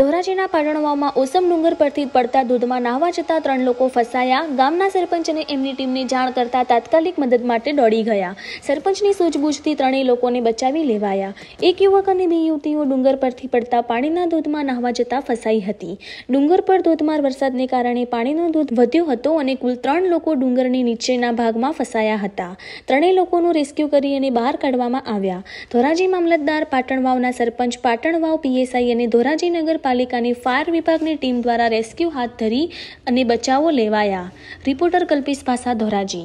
ધોરાજીના પાટણવામાં ઓસમ ડુંગર પરથી પડતા દૂધમાં નાહવા જતા ત્રણ લોકો ફસાયા ગામના સરપંચ અને એમની ટીમને જાણ કરતા તાત્કાલિક મદદ માટે દોડી ગયા સરપંચની સૂઝબૂછથી ત્રણેય લોકોને બચાવી લેવાયા એક યુવક અને બે યુવતીઓ ડુંગર પરથી પડતા પાણીના દૂધમાં નાહવા જતા ફસાઈ હતી ડુંગર પર ધોધમાર વરસાદને કારણે પાણીનો દૂધ વધ્યો હતો અને કુલ ત્રણ લોકો ડુંગરની નીચેના ભાગમાં ફસાયા હતા ત્રણેય લોકોનું રેસ્ક્યુ કરી અને બહાર કાઢવામાં આવ્યા ધોરાજી મામલતદાર પાટણવાવના સરપંચ પાટણવાવ પીએસઆઈ અને ધોરાજીનગર પાલિકાની ફાયર વિભાગની ટીમ દ્વારા રેસ્ક્યુ હાથ ધરી અને બચાવો લેવાયા રિપોર્ટર કલ્પેશ ભાષા ધોરાજી